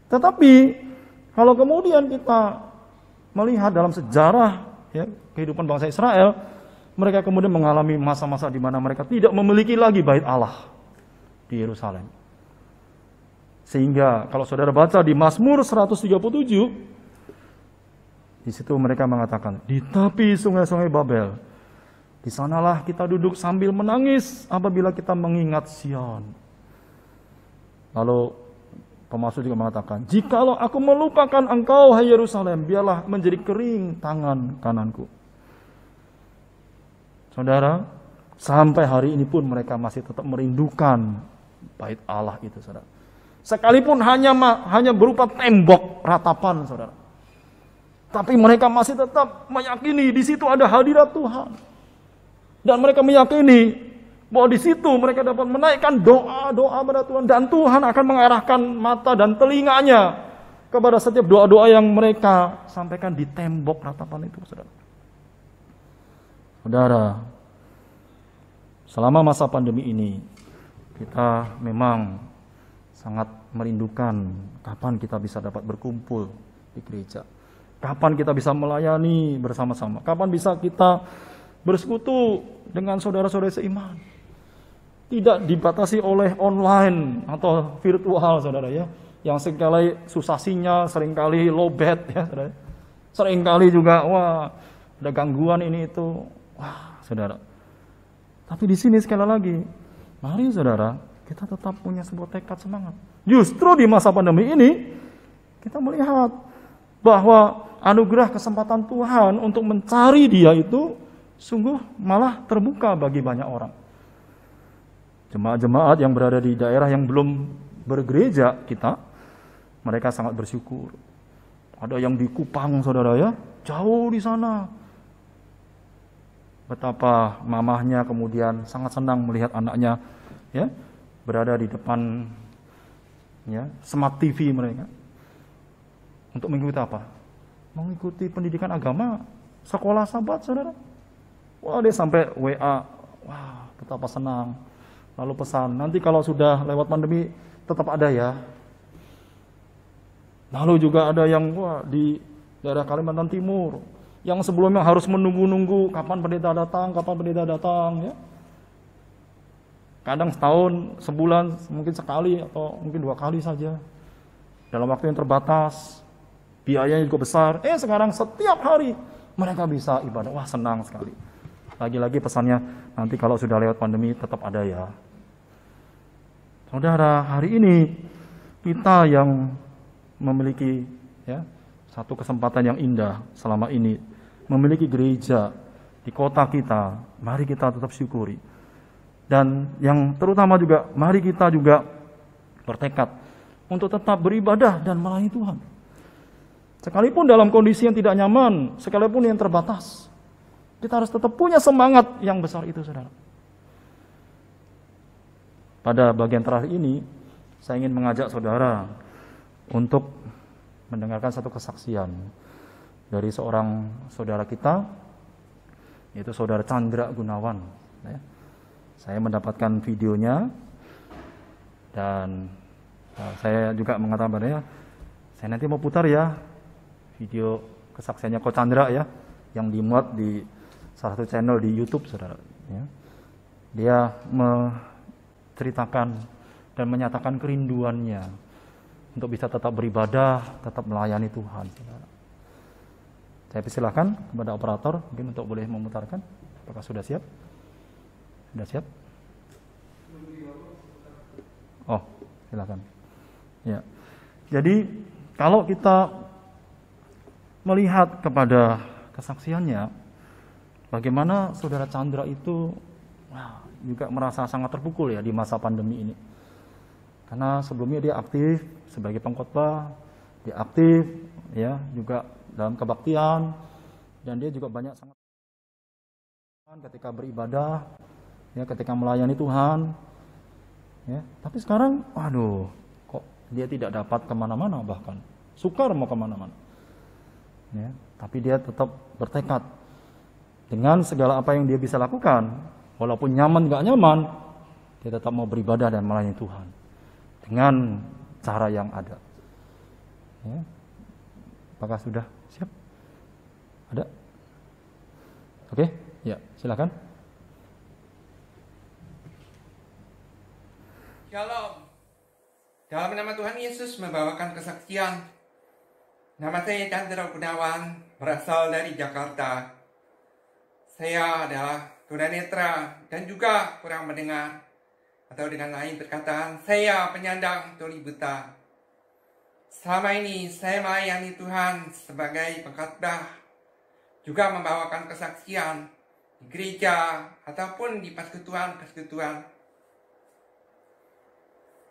Speaker 1: Tetapi kalau kemudian kita melihat dalam sejarah ya, kehidupan bangsa Israel, mereka kemudian mengalami masa-masa di mana mereka tidak memiliki lagi bait Allah di Yerusalem. Sehingga kalau saudara baca di Mazmur 137, di situ mereka mengatakan, di tepi sungai-sungai Babel, di sanalah kita duduk sambil menangis apabila kita mengingat Sion. Lalu pemasuk juga mengatakan, jikalau aku melupakan engkau, hai Yerusalem, biarlah menjadi kering tangan kananku. Saudara, sampai hari ini pun mereka masih tetap merindukan bait Allah itu, saudara. Sekalipun hanya hanya berupa tembok ratapan, saudara. Tapi mereka masih tetap meyakini di situ ada hadirat Tuhan. Dan mereka meyakini bahwa di situ mereka dapat menaikkan doa-doa pada Tuhan dan Tuhan akan mengarahkan mata dan telinganya kepada setiap doa-doa yang mereka sampaikan di tembok ratapan itu, Saudara. Saudara, selama masa pandemi ini kita memang sangat merindukan kapan kita bisa dapat berkumpul di gereja. Kapan kita bisa melayani bersama-sama? Kapan bisa kita bersekutu dengan saudara-saudara seiman? Tidak dibatasi oleh online atau virtual, saudara ya. Yang seringkali sinyal, seringkali lobet ya, saudara. Seringkali juga, wah, ada gangguan ini itu. Wah, saudara. Tapi di sini sekali lagi, mari saudara, kita tetap punya sebuah tekad semangat. Justru di masa pandemi ini, kita melihat bahwa anugerah kesempatan Tuhan untuk mencari dia itu sungguh malah terbuka bagi banyak orang. Jemaat-jemaat yang berada di daerah yang belum bergereja kita, mereka sangat bersyukur. Ada yang di Kupang, saudara ya, jauh di sana betapa mamahnya kemudian sangat senang melihat anaknya ya berada di depan ya smart TV mereka untuk mengikuti apa? Mengikuti pendidikan agama sekolah sahabat saudara. Wah dia sampai WA, wah betapa senang. Lalu pesan, nanti kalau sudah lewat pandemi tetap ada ya. Lalu juga ada yang wah di daerah Kalimantan Timur, yang sebelumnya harus menunggu-nunggu kapan pendeta datang, kapan pendeta datang ya. Kadang setahun, sebulan, mungkin sekali atau mungkin dua kali saja. Dalam waktu yang terbatas, biayanya juga besar. Eh sekarang setiap hari mereka bisa ibadah. Wah senang sekali. Lagi-lagi pesannya nanti kalau sudah lewat pandemi tetap ada ya. Saudara, hari ini kita yang memiliki ya satu kesempatan yang indah selama ini memiliki gereja di kota kita, mari kita tetap syukuri. Dan yang terutama juga, mari kita juga bertekad untuk tetap beribadah dan melayani Tuhan. Sekalipun dalam kondisi yang tidak nyaman, sekalipun yang terbatas, kita harus tetap punya semangat yang besar itu, saudara. Pada bagian terakhir ini, saya ingin mengajak saudara untuk mendengarkan satu kesaksian dari seorang saudara kita, yaitu saudara Chandra Gunawan. Ya. Saya mendapatkan videonya dan ya, saya juga mengatakan padanya, saya nanti mau putar ya video kesaksiannya Ko Chandra ya, yang dimuat di salah satu channel di YouTube, saudara. Ya. Dia menceritakan dan menyatakan kerinduannya untuk bisa tetap beribadah, tetap melayani Tuhan, saudara. Saya persilahkan kepada operator mungkin untuk boleh memutarkan. Apakah sudah siap? Sudah siap? Oh, silakan. Ya. Jadi kalau kita melihat kepada kesaksiannya, bagaimana saudara Chandra itu juga merasa sangat terpukul ya di masa pandemi ini. Karena sebelumnya dia aktif sebagai pengkhotbah, dia aktif ya juga dalam kebaktian dan dia juga banyak sangat ketika beribadah ya ketika melayani Tuhan ya tapi sekarang aduh kok dia tidak dapat kemana-mana bahkan sukar mau kemana-mana ya tapi dia tetap bertekad dengan segala apa yang dia bisa lakukan walaupun nyaman nggak nyaman dia tetap mau beribadah dan melayani Tuhan dengan cara yang ada ya. apakah sudah Oke? Okay? Ya, silakan.
Speaker 2: Shalom. Dalam nama Tuhan Yesus membawakan kesaksian. Nama saya Chandra Gunawan, berasal dari Jakarta. Saya adalah tunanetra dan juga kurang mendengar. Atau dengan lain perkataan, saya penyandang tuli buta. Selama ini saya melayani Tuhan sebagai pengkhotbah juga membawakan kesaksian di gereja ataupun di persekutuan-persekutuan.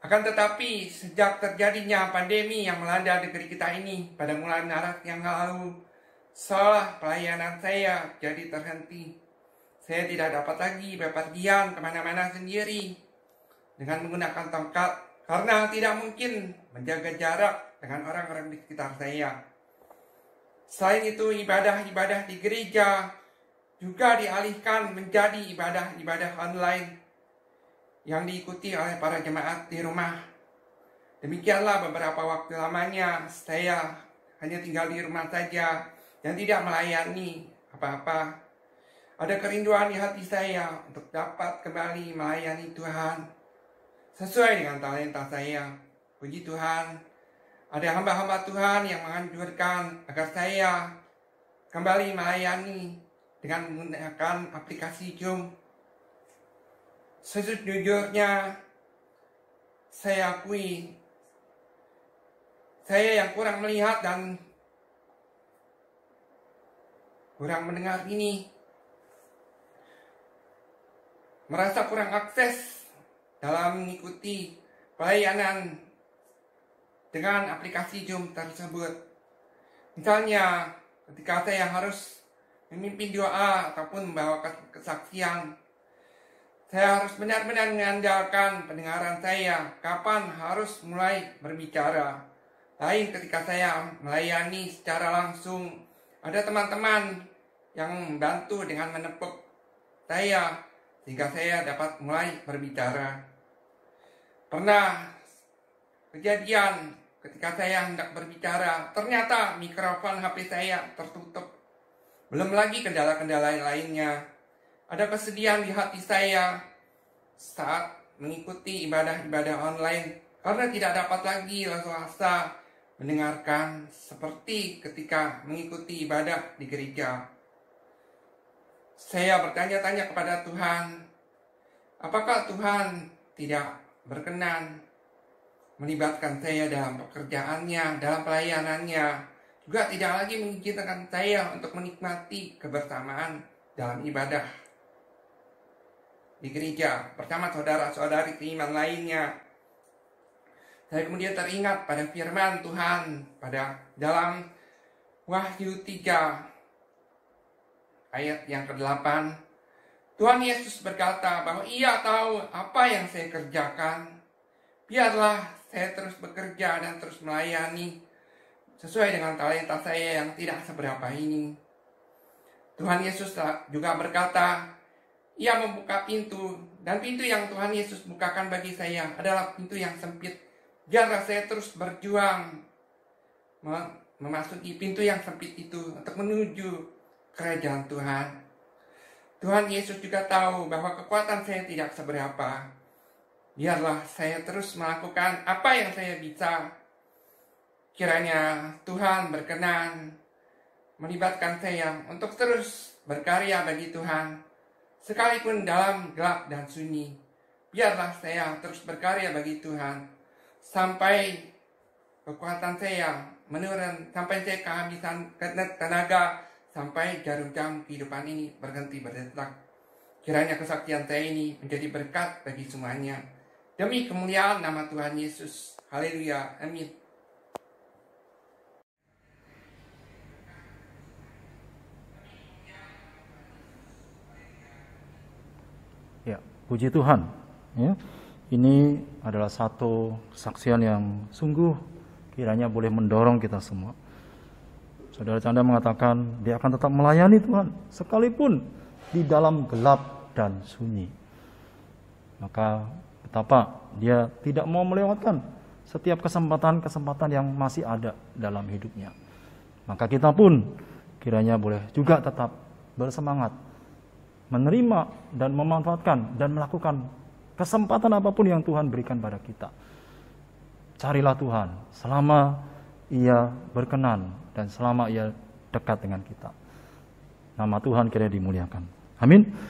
Speaker 2: Akan tetapi, sejak terjadinya pandemi yang melanda negeri kita ini pada mulai Maret yang lalu, seolah pelayanan saya jadi terhenti. Saya tidak dapat lagi bepergian kemana-mana sendiri dengan menggunakan tongkat karena tidak mungkin menjaga jarak dengan orang-orang di sekitar saya. Selain itu, ibadah-ibadah di gereja juga dialihkan menjadi ibadah-ibadah online yang diikuti oleh para jemaat di rumah. Demikianlah beberapa waktu lamanya saya hanya tinggal di rumah saja dan tidak melayani apa-apa. Ada kerinduan di hati saya untuk dapat kembali melayani Tuhan sesuai dengan talenta saya. Puji Tuhan, ada hamba-hamba Tuhan yang menganjurkan agar saya kembali melayani dengan menggunakan aplikasi Zoom. Sejujurnya, saya akui saya yang kurang melihat dan kurang mendengar ini merasa kurang akses dalam mengikuti pelayanan dengan aplikasi Zoom tersebut. Misalnya, ketika saya harus memimpin doa ataupun membawa kesaksian, saya harus benar-benar mengandalkan pendengaran saya kapan harus mulai berbicara. Lain ketika saya melayani secara langsung, ada teman-teman yang membantu dengan menepuk saya sehingga saya dapat mulai berbicara. Pernah kejadian Ketika saya hendak berbicara, ternyata mikrofon HP saya tertutup. Belum lagi kendala-kendala lainnya. Ada kesedihan di hati saya saat mengikuti ibadah-ibadah online karena tidak dapat lagi rasa mendengarkan seperti ketika mengikuti ibadah di gereja. Saya bertanya-tanya kepada Tuhan, apakah Tuhan tidak berkenan melibatkan saya dalam pekerjaannya, dalam pelayanannya. Juga tidak lagi mengizinkan saya untuk menikmati kebersamaan dalam ibadah. Di gereja, Pertama saudara-saudari keiman lainnya. Saya kemudian teringat pada firman Tuhan pada dalam Wahyu 3 ayat yang ke-8. Tuhan Yesus berkata bahwa ia tahu apa yang saya kerjakan biarlah saya terus bekerja dan terus melayani sesuai dengan talenta saya yang tidak seberapa ini. Tuhan Yesus juga berkata, Ia membuka pintu, dan pintu yang Tuhan Yesus bukakan bagi saya adalah pintu yang sempit. Biarlah saya terus berjuang memasuki pintu yang sempit itu untuk menuju kerajaan Tuhan. Tuhan Yesus juga tahu bahwa kekuatan saya tidak seberapa, biarlah saya terus melakukan apa yang saya bisa. Kiranya Tuhan berkenan melibatkan saya untuk terus berkarya bagi Tuhan, sekalipun dalam gelap dan sunyi. Biarlah saya terus berkarya bagi Tuhan, sampai kekuatan saya menurun, sampai saya kehabisan tenaga, sampai jarum jam kehidupan ini berhenti berdetak. Kiranya kesaktian saya ini menjadi berkat bagi semuanya. Demi kemuliaan nama Tuhan Yesus. Haleluya. Amin.
Speaker 1: Ya, puji Tuhan. Ya. Ini adalah satu kesaksian yang sungguh kiranya boleh mendorong kita semua. Saudara Canda mengatakan dia akan tetap melayani Tuhan sekalipun di dalam gelap dan sunyi. Maka Betapa dia tidak mau melewatkan setiap kesempatan-kesempatan yang masih ada dalam hidupnya. Maka kita pun kiranya boleh juga tetap bersemangat menerima dan memanfaatkan dan melakukan kesempatan apapun yang Tuhan berikan pada kita. Carilah Tuhan selama ia berkenan dan selama ia dekat dengan kita. Nama Tuhan kiranya dimuliakan. Amin.